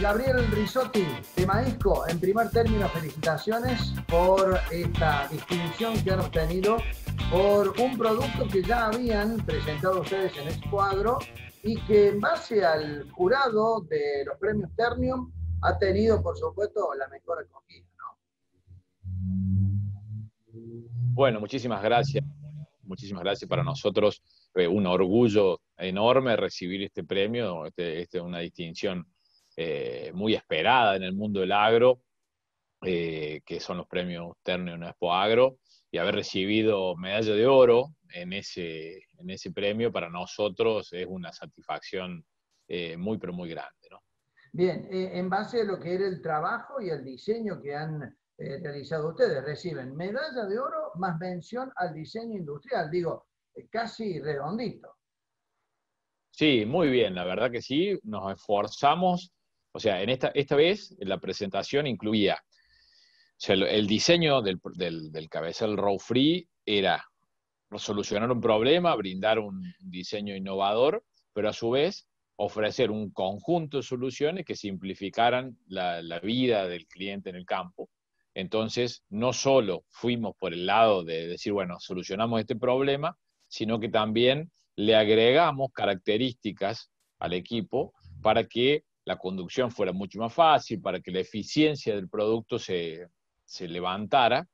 Gabriel Risotti, Maesco, en primer término, felicitaciones por esta distinción que han obtenido por un producto que ya habían presentado ustedes en este cuadro y que en base al jurado de los premios Ternium ha tenido, por supuesto, la mejor acogida. Bueno, muchísimas gracias. Muchísimas gracias para nosotros. Eh, un orgullo enorme recibir este premio, Esta es este, una distinción eh, muy esperada en el mundo del agro, eh, que son los premios Ternio Expo Agro, y haber recibido medalla de oro en ese, en ese premio para nosotros es una satisfacción eh, muy, pero muy grande. Bien, en base a lo que era el trabajo y el diseño que han realizado ustedes, reciben medalla de oro más mención al diseño industrial, digo, casi redondito. Sí, muy bien, la verdad que sí, nos esforzamos o sea, en esta, esta vez la presentación incluía, el, diseño del, del, del cabezal row free era solucionar un problema, brindar un diseño innovador, pero a su vez ofrecer un conjunto de soluciones que simplificaran la, la, vida del cliente en el campo. Entonces, no solo fuimos por el lado de decir, bueno, solucionamos este problema, sino que también le agregamos características al equipo para que la conducción fuera mucho más fácil, para que la eficiencia del producto se, levantara,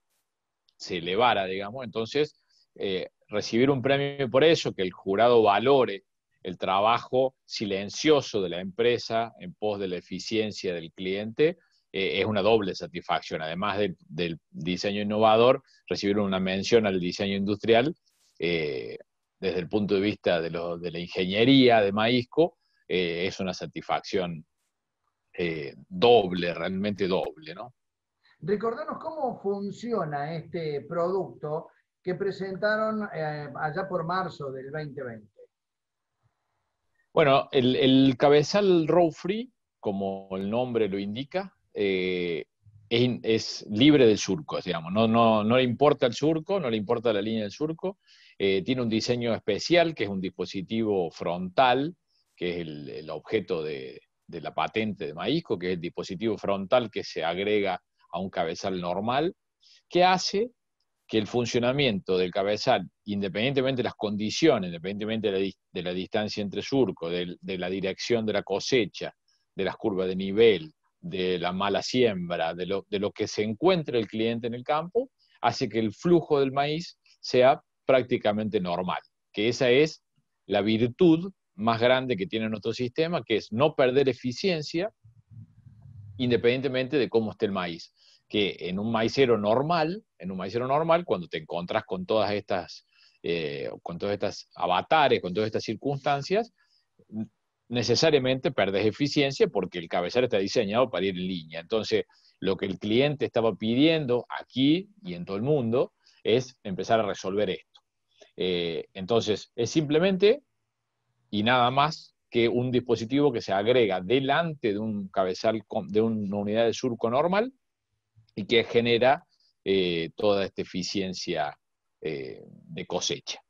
se elevara, digamos. Entonces, eh, recibir un premio por eso, que el jurado valore el trabajo silencioso de la empresa en pos de la eficiencia del cliente, eh, es una doble satisfacción. Además del diseño innovador, recibir una mención al diseño industrial eh, desde el punto de vista de, de la ingeniería de Maisco eh, es una satisfacción eh, doble, realmente doble, ¿no? Recordanos cómo funciona este producto que presentaron eh, allá por marzo del 2020. Bueno, el, cabezal row free, como el nombre lo indica, es, libre de surco, digamos. No, no, no, le importa el surco, no le importa la línea del surco. tiene un diseño especial, que es un dispositivo frontal, que es el, objeto de, la patente de maíz, que es el dispositivo frontal que se agrega a un cabezal normal, que hace que el funcionamiento del cabezal, independientemente de las condiciones, independientemente de la, distancia entre surco, de, la dirección de la cosecha, de las curvas de nivel, de la mala siembra, de lo, de lo, que se encuentra el cliente en el campo, hace que el flujo del maíz sea prácticamente normal, que esa es la virtud más grande que tiene nuestro sistema, que es no perder eficiencia independientemente de cómo esté el maíz. Que en un maicero normal, en un maicero normal, cuando te encontrás con todas estas, eh, con todas estas avatares, con todas estas circunstancias, necesariamente perdes eficiencia porque el cabezal está diseñado para ir en línea. Entonces, lo que el cliente estaba pidiendo aquí y en todo el mundo es empezar a resolver esto. Eh, entonces, es simplemente y nada más que un dispositivo que se agrega delante de un cabezal, de una unidad de surco normal y que genera eh, toda esta eficiencia eh, de cosecha.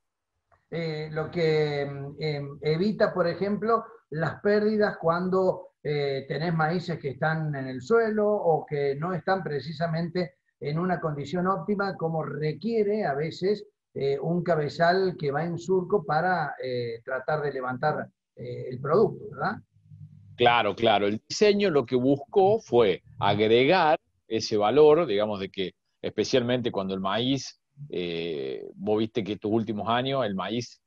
Eh, lo que mm, em, evita, por ejemplo, las pérdidas cuando tenés maíces que están en el suelo o que no están precisamente en una condición óptima como requiere a veces eh, un cabezal que va en surco para eh, tratar de levantar eh, el producto, ¿verdad? Claro, claro. El diseño lo que buscó fue agregar ese valor, digamos, de que especialmente cuando el maíz, vos viste que estos últimos años el maíz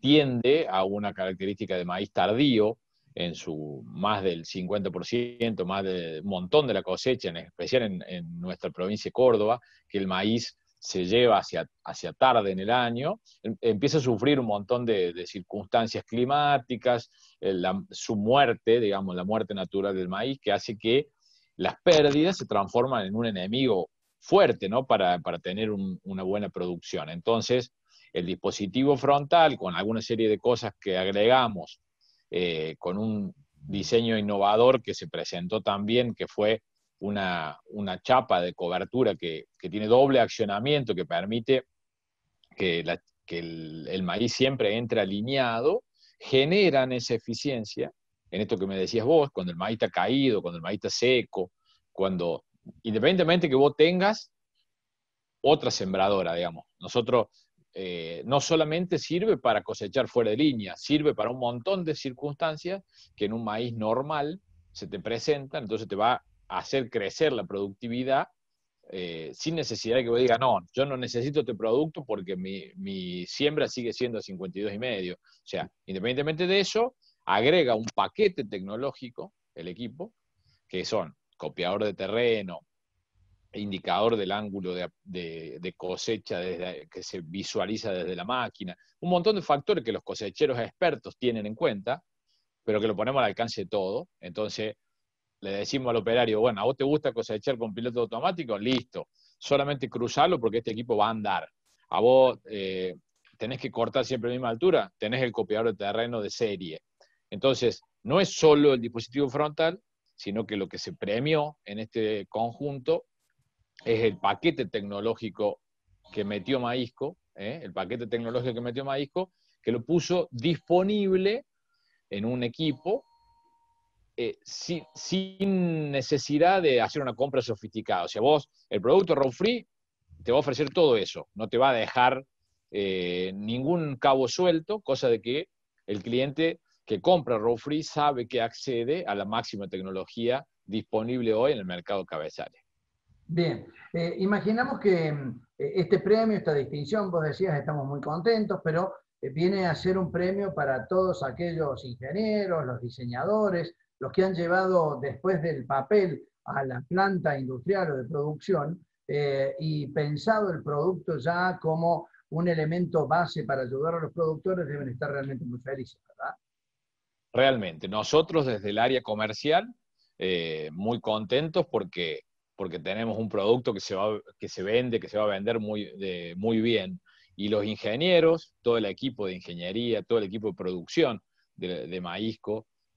tiende a una característica de maíz tardío, en su más del 50%, más de montón de la cosecha, en especial en, en, nuestra provincia de Córdoba, que el maíz se lleva hacia, tarde en el año, em, empieza a sufrir un montón de, circunstancias climáticas, eh, su muerte, digamos, la muerte natural del maíz, que hace que las pérdidas se transforman en un enemigo fuerte, ¿no? Para, para tener una buena producción. Entonces, el dispositivo frontal, con alguna serie de cosas que agregamos, eh, con un diseño innovador que se presentó también, que fue una, chapa de cobertura que, tiene doble accionamiento que permite que, el, maíz siempre entre alineado, generan esa eficiencia en esto que me decías vos, cuando el maíz está caído, cuando el maíz está seco, cuando, independientemente que vos tengas otra sembradora, digamos. Nosotros eh, no solamente sirve para cosechar fuera de línea, sirve para un montón de circunstancias que en un maíz normal se te presentan, entonces te va hacer crecer la productividad eh, sin necesidad de que vos digas, no, yo no necesito este producto porque mi, siembra sigue siendo 52 y medio. O sea, independientemente de eso, agrega un paquete tecnológico el equipo, que son copiador de terreno, indicador del ángulo de, cosecha que se visualiza desde la máquina, un montón de factores que los cosecheros expertos tienen en cuenta, pero que lo ponemos al alcance de todo. Entonces, le decimos al operario, bueno, ¿a vos te gusta cosechar con piloto automático? Listo, solamente cruzalo porque este equipo va a andar. A vos eh, tenés que cortar siempre a la misma altura, tenés el copiador de terreno de serie. Entonces, no es solo el dispositivo frontal, sino que lo que se premió en este conjunto es el paquete tecnológico que metió Maisco ¿eh? el paquete tecnológico que metió Maisco que lo puso disponible en un equipo eh, sin, necesidad de hacer una compra sofisticada. O sea, vos, el producto Row Free te va a ofrecer todo eso, no te va a dejar eh, ningún cabo suelto, cosa de que el cliente que compra Row Free sabe que accede a la máxima tecnología disponible hoy en el mercado cabezales. Bien, eh, imaginamos que este premio, esta distinción, vos decías, estamos muy contentos, pero viene a ser un premio para todos aquellos ingenieros, los diseñadores, los que han llevado después del papel a la planta industrial o de producción eh, y pensado el producto ya como un elemento base para ayudar a los productores, deben estar realmente muy felices, ¿verdad? Realmente, nosotros desde el área comercial, eh, muy contentos porque, porque tenemos un producto que se, va, que se vende, que se va a vender muy, muy bien. Y los ingenieros, todo el equipo de ingeniería, todo el equipo de producción de, de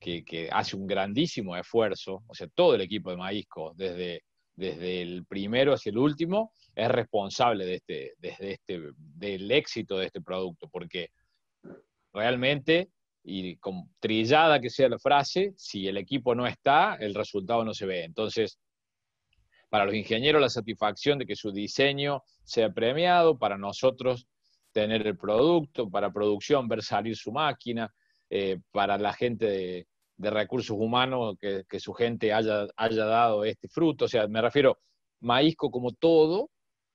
que, hace un grandísimo esfuerzo, o sea, todo el equipo de Maísco, desde, desde el primero hacia el último, es responsable de este, desde este, del éxito de este producto, porque realmente, y con trillada que sea la frase, si el equipo no está, el resultado no se ve. Entonces, para los ingenieros la satisfacción de que su diseño sea premiado, para nosotros tener el producto, para producción ver salir su máquina, eh, para la gente de, de recursos humanos que, su gente haya, haya dado este fruto. O sea, me refiero, Maísco como todo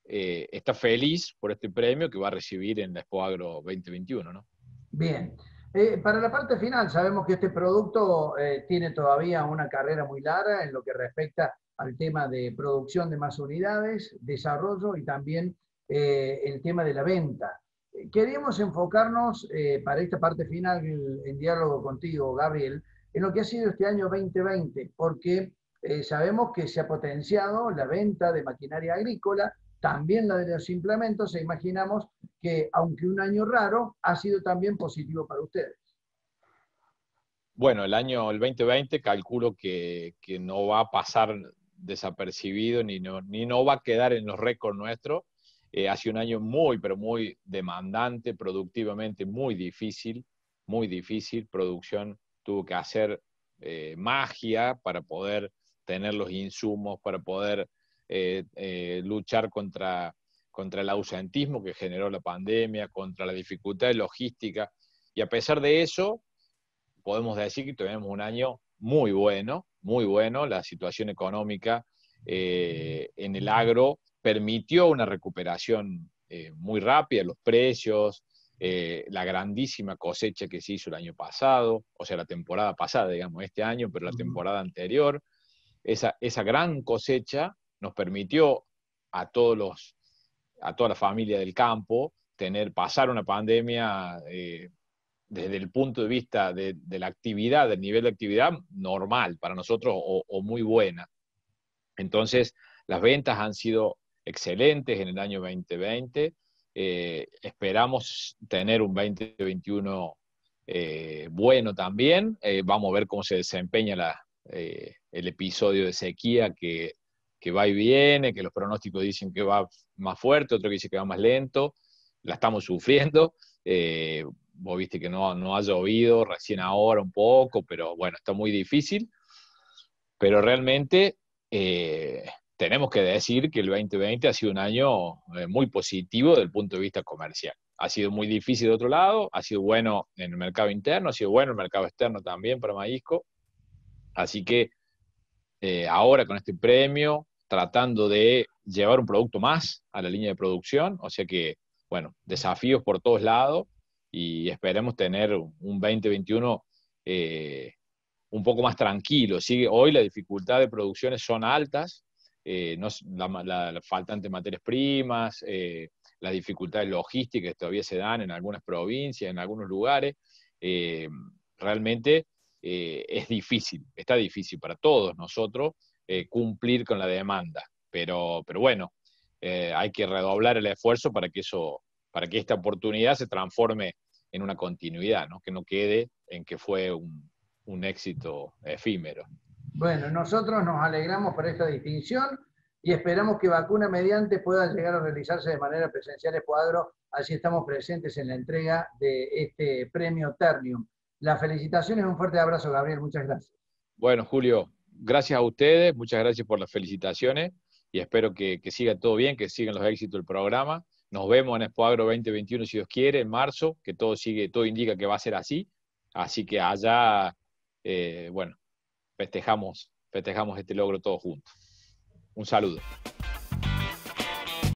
eh, está feliz por este premio que va a recibir en la Expo 2021, ¿no? Bien. Eh, para la parte final, sabemos que este producto eh, tiene todavía una carrera muy larga en lo que respecta al tema de producción de más unidades, desarrollo y también el tema de la venta. Queremos enfocarnos para esta parte final en diálogo contigo, Gabriel, en lo que ha sido este año 2020, porque eh, sabemos que se ha potenciado la venta de maquinaria agrícola, también la de los implementos, e imaginamos que, aunque un año raro, ha sido también positivo para ustedes. Bueno, el año, el 2020, calculo que, no va a pasar desapercibido ni no, ni no va a quedar en los récords nuestros. hace eh, ha sido un año muy, pero muy demandante, productivamente muy difícil, muy difícil, producción tuvo que hacer eh, magia para poder tener los insumos, para poder eh, eh, luchar contra, contra el ausentismo que generó la pandemia, contra la dificultad de logística. Y a pesar de eso, podemos decir que tuvimos un año muy bueno, muy bueno. La situación económica en el agro permitió una recuperación muy rápida, los precios, eh, la grandísima cosecha que se hizo el año pasado, o sea, la temporada pasada, digamos, este año, pero la temporada anterior, esa, gran cosecha nos permitió a todos a toda la familia del campo, tener, pasar una pandemia eh, desde el punto de vista de, la actividad, del nivel de actividad normal para nosotros o, muy buena. Entonces, las ventas han sido excelentes en el año 2020, eh, esperamos tener un 2021 eh, bueno también. Eh, vamos a ver cómo se desempeña la, el episodio de sequía que, va y viene, que los pronósticos dicen que va más fuerte, otro que dice que va más lento. La estamos sufriendo. vos viste que no, no ha llovido recién ahora un poco, pero bueno, está muy difícil. Pero realmente tenemos que decir que el 2020 ha sido un año eh, muy positivo desde el punto de vista comercial. Ha sido muy difícil de otro lado, ha sido bueno en el mercado interno, ha sido bueno en el mercado externo también para Maísco. Así que eh, ahora con este premio, tratando de llevar un producto más a la línea de producción, o sea que, bueno, desafíos por todos lados y esperemos tener un 2021 eh, un poco más tranquilo. Sigue, hoy las dificultades de producciones son altas, eh, la, la, de materias primas, eh, las dificultades logísticas que todavía se dan en algunas provincias, en algunos lugares, eh, realmente es difícil, está difícil para todos nosotros cumplir con la demanda, pero, bueno, hay que redoblar el esfuerzo para que, eso, para que esta oportunidad se transforme en una continuidad, ¿no? que no quede en que fue un éxito efímero. Bueno, nosotros nos alegramos por esta distinción y esperamos que vacuna mediante pueda llegar a realizarse de manera presencial Escuadro, así estamos presentes en la entrega de este premio Ternium. Las felicitaciones, un fuerte abrazo, Gabriel, muchas gracias. Bueno, Julio, gracias a ustedes, muchas gracias por las felicitaciones y espero que, siga todo bien, que sigan los éxitos del programa. Nos vemos en Escuadro 2021, si Dios quiere, en marzo, que todo sigue, todo indica que va a ser así. Así que allá, eh, bueno, festejamos, festejamos este logro todos juntos. Un saludo.